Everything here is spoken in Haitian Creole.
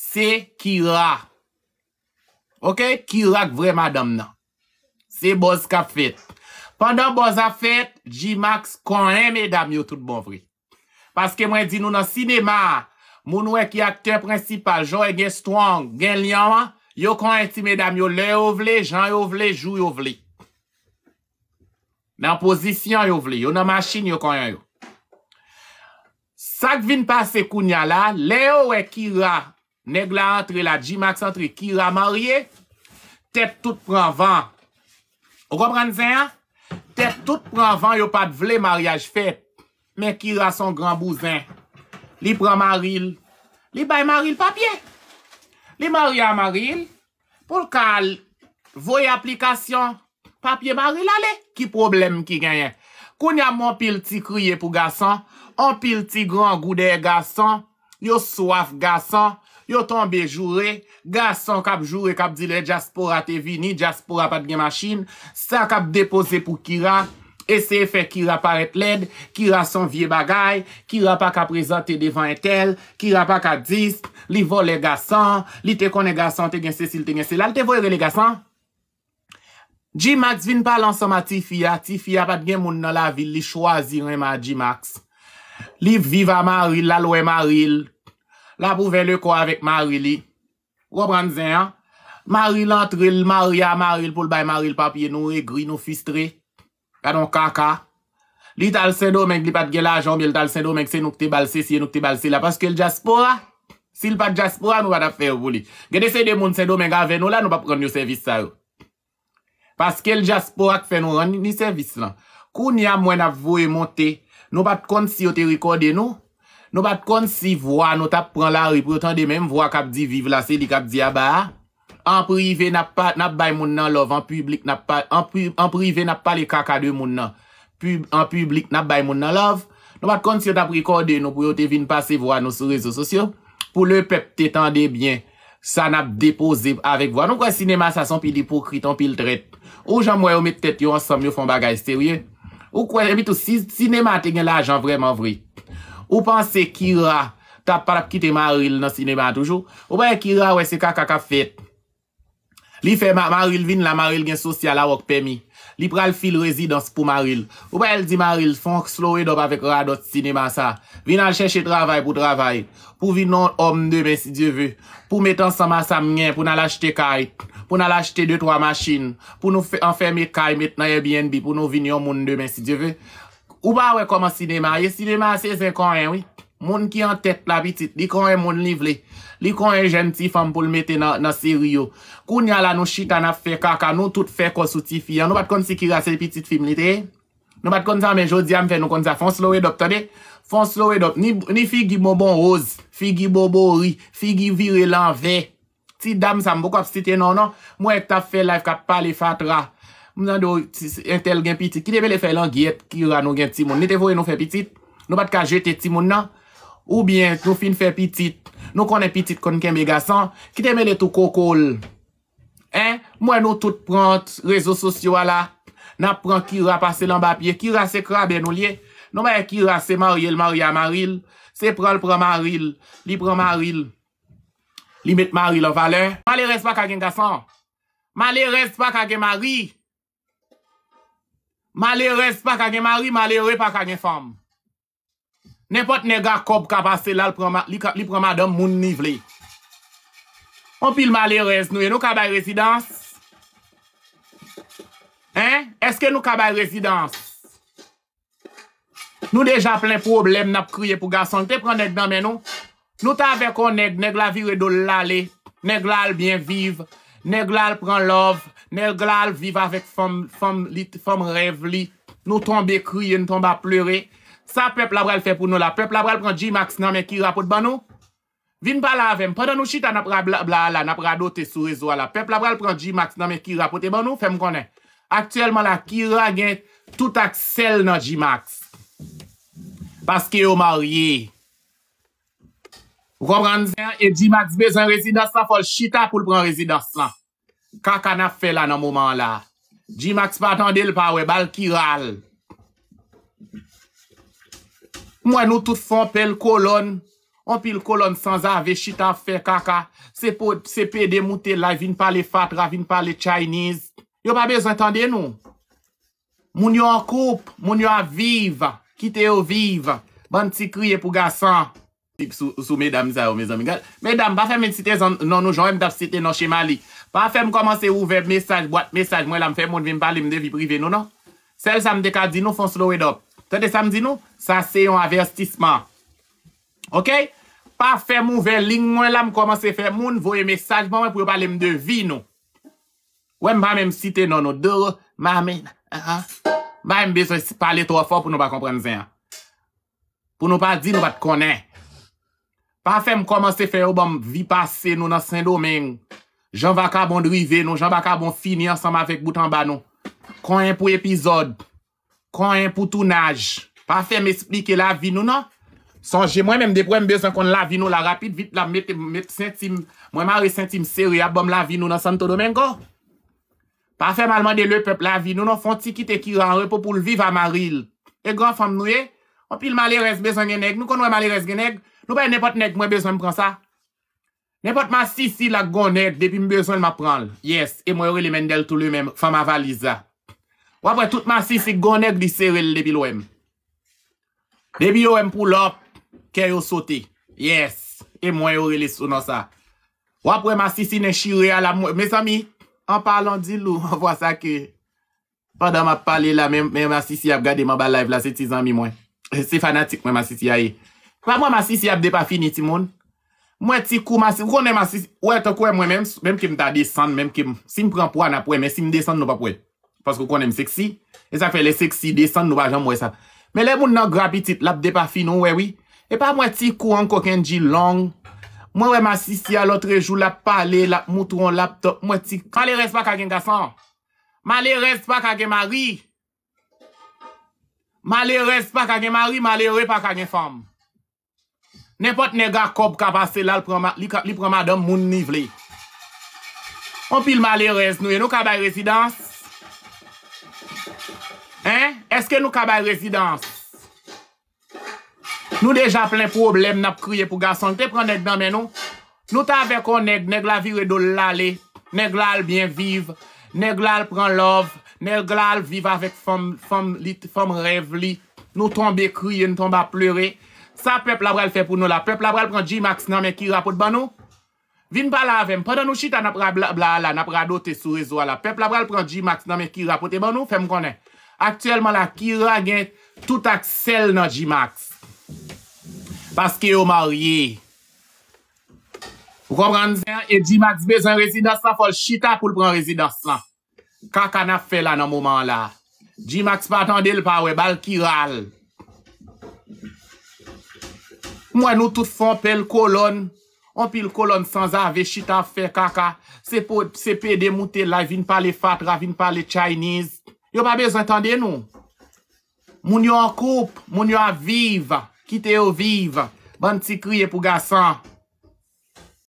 Se kira. Ok? Kira k vreman dam nan. Se boz ka fet. Pendan boz a fet, G-Max konen me dam yo tout bon vre. Paske mwen di nou nan sinema, moun wè ki akte principal, jo e gen strong, gen liyaman, yo konen ti me dam yo, le yo vle, jan yo vle, jou yo vle. Nan pozisyon yo vle, yo nan masin yo konen yo. Sak vin pase kounya la, le yo wè ki ra, Neg la antre la jimak santre kira marye, tet tout pran van. O gobran zen ya? Tet tout pran van yo pat vle maryaj fe, men kira son gran bouzen. Li pran maril, li bay maril papye. Li marya maril, pou lkal voy aplikasyon, papye maril ale, ki problem ki genyen. Kounyam anpil ti kriye pou gason, anpil ti gran goude gason, yo swaf gason, yo ton be jure, gason kap jure kap dile jaspora te vini, jaspora pat gen masin, sa kap depose pou kira, ese fe kira paret led, kira son vie bagay, kira pa ka prezante devan etel, kira pa ka dis, li vo le gason, li te kone gason te gen se sil te gen se, lal te vo le le gason. G-Max vin pa lansoma ti fia, ti fia pat gen moun nan la vil, li chwazi reman G-Max. Li viva man ril, lalwe man ril, lalwe man ril, La pou ven lè kwa avèk mari li. Wop ranzè an. Mari lantre l maria, mari l pou l bay, mari l papye nou re, gri nou fistre. Gwa don kaka. Li tal sè do menk li pat gè la jambi, li tal sè do menk sè nou kte balse, sè nou kte balse la. Paske el jaspora. Si l pat jaspora nou pat ap fè ou pou li. Gè de sè de moun sè do menk avè nou la, nou pa pran nou servis sa ou. Paske el jaspora k fè nou ran ni servis la. Kou ni a mwen ap vou e monte, nou pat kont si ou te rikode nou. Nou bat kon si vwa nou tap pran la rip, pou yo tan de menm vwa kap di vive lase di kap di abar. An prive nap bay moun nan lov, an prive nap pale kaka de moun nan. An prive nap bay moun nan lov. Nou bat kon si yo tap rekode, nou pou yo te vin pase vwa nou sou rezo sosyo. Pou le pep te tan de bien, sa nap depose avik vwa. Nou kwa sinema sa son pi depo kriton pi l tret. Ou jan mwoy ou met tete yo ansam yo fon bagay steryen. Ou kwa ebit ou sinema te gen la jan vreman vwi. Ou pan se Kira tap palap kite Maril nan sinema toujou. Ou baye Kira wese kaka kaka fet. Li fe Maril vin la Maril gen sosyal a wok pemi. Li pral fil rezidans pou Maril. Ou baye el di Maril fonk slo e doba vek radot sinema sa. Vin al cheshe travay pou travay. Pou vin non om de ben si dieve. Pou metan san mas amyen pou nan lachete kay. Pou nan lachete de troa masin. Pou nou enfeme kay met na Airbnb pou nou vin yon moun de ben si dieve. Ou pa wè kom an sinema, ye sinema se se konwen wè, moun ki an tet plapitit, li konwen moun livle, li konwen jentifan pou l mette nan seriyo. Koun yal an nou shit an ap fe kaka, nou tout fe konsouti fiyan, nou bat kon se kira se pitit film li te, nou bat kon se an menjou diyan fe nou kon se a fonslowe doptade, fonslowe doptade. Ni fi gi mou bon oz, fi gi bobo ri, fi gi vire lan ve, ti dam sa mbo kopsite nan nan, mwen tap fe life kat pale fatra. Mwen an do entel eh, gen pitit. Kite me le fe lan giet kira nou gen timoun. Nete voye nou fe pitit? Nou bat ka jete timoun nan? Ou bien nou fin fe pitit? Nou konen pitit kon ken me gasan? Kite me le tou kokol? Hein? Eh, mwen nou tout prant rezo sosyo wala. Nan prant kira pase lan bapye. Kira se kra ben ou liye. Nou mwen kira se marye l marya maril. Se pral pran maril. Li pran maril. Li met maril an valen. Ma le respa kage gasan. Ma le respa kage mari. Malerez pa kage mari, malerez pa kage fom. Nepot nega kob kapase lal li promadom moun nivle. On pil malerez nou, e nou kabay rezidans? Hein? Eske nou kabay rezidans? Nou deja plen problem nap kriye pou gason. Te pron neg damen nou? Nou ta ave kon neg, neg la vi redol lale, neg lal bien vive. Nè glal pran love, nè glal viva vek fom rev li, nou tombe kriye, nou tombe a pleure. Sa pep labral fe pou nou la, pep labral pran G-Max nan men ki rapote ban nou. Vin pala avem, padan nou chita napra bla bla la, napra do te sou rezo la, pep labral pran G-Max nan men ki rapote ban nou, fem konen. Aktiyelman la, ki ragent tout ak sel nan G-Max. Paske yo marye. Roubran zè, e D-Max bezan rezidans la fol, chita pou l pran rezidans la. Kaka na fè la nan mouman la. D-Max pa atande l pa we, bal kiral. Mwen nou tout fon pel kolon. On pil kolon sans ave, chita fè kaka. Se pe demoute la, vin pa le fatra, vin pa le chayniz. Yo pa bezan atande nou. Moun yo an koup, moun yo an vive. Kite yo vive. Ban ti kriye pou gasan. Pip sou medam zay ou me zomigal Medam, pa fe mwen cite zon nono, joun m dap cite non shema li Pa fe m komanse ouve mesaj, bwat mesaj mwen lam fe moun vim pale m de vi prive nono Sel samde ka di nou fon slo e do Tote samdi nou, sa se yon avertisman Ok? Pa fe m ouve ling, mwen lam komanse fe moun vowe mesaj mwen m pou yo pale m de vi nono Wem pa m m cite nono, doro, ma men, aha Ma m beso si pale to a fo pou nou pa kompren zin Pou nou pa di nou bat konen Pa fèm komanse fè ou bom vi pase nou nan Saint-Domingue, jan baka bon drive nou, jan baka bon fini ansam avèk boutan ba nou, konyen pou epizod, konyen pou tou naj, pa fèm esplike la vi nou nou, son jè mwen mèm depwèm besan kon la vi nou la rapit, vit la mète, mète sentim, mwen mère sentim seri ap bom la vi nou nan Saint-Domingue, go. Oh! Pa fèm alman de lè pep la vi nou nou, fon ti kit e ki ran re pou pou l'viv a maril. E gran fèm nou e, an pi l'malè res besan genèg, nou kon wè malè res genèg, Loupè, nèpot nèk mwen bezon mpran sa. Nèpot ma sisi la gounèk depi mwen bezon mpran. Yes, e mwen yore le mèndel tout le mèm fwa ma valiza. Wapè, tout ma sisi gounèk di serèl depi lò m. Depi yò m pou lòp, kè yò sote. Yes, e mwen yore le sounan sa. Wapè, ma sisi nè shire ala mwen. Mes ami, an palan di lou, an vwa sa ke. Padan ma pale la, mwen ma sisi ap gade mwa ba live la setizami mwen. Se fanatik mwen ma sisi aye. Pa mwen ma sisi ap depa fini ti moun. Mwen ti kou ma sisi. Ou konen ma sisi. Ou e to kou e mwen men. Menm kem ta desan. Menm kem. Si m prempwana pwe. Menm si m desan nou pa pwe. Pas konen m seksi. E sa fele seksi desan nou pa jan mwen sa. Men le moun nan grapi tit. Lap depa fini nou wewi. E pa mwen ti kou an kokenji long. Mwen mwen ma sisi alotre jou. Lap pale. Lap moutron. Lap top. Mwen ti. Ma le respa kage nga san. Ma le respa kage mari. Ma le respa kage mari. Ma le rep Nèpot nè ga kob kabase lal li prama dam moun niv li. On pil mali reznou, e nou kabay rezidans? Hein? Eske nou kabay rezidans? Nou deja plen problem nap kriye pou gason. Te pran nèk damen nou? Nou ta avek o nèk, nèk la viwe do lale. Nèk lal bien vive. Nèk lal pran love. Nèk lal vive avek fom rev li. Nou tombe kriye, nou tomba pleure. Sa pep labral fè pou nou la, pep labral pran G-Max nan men kira pote ban nou. Vin pa la avèm, padan nou chita nan pran bla bla la, nan pran do te sou rezo la, pep labral pran G-Max nan men kira pote ban nou, fèm konè. Aktiyèlman la, kira gen tout ak sel nan G-Max. Paske yo maryè. Wou kon pran zè, e G-Max bezan rezidans la fol chita pou l pran rezidans la. Kaka na fè la nan mouman la. G-Max patan del pa we, bal kira al. Mwen nou tout fon pel kolon. On pil kolon sans ave, chita fe kaka. Se pe de moutel la, vin pale fatra, vin pale chayniz. Yo pa bez entende nou. Moun yo an koup, moun yo an vive. Kite yo vive. Ban ti kriye pou gasan.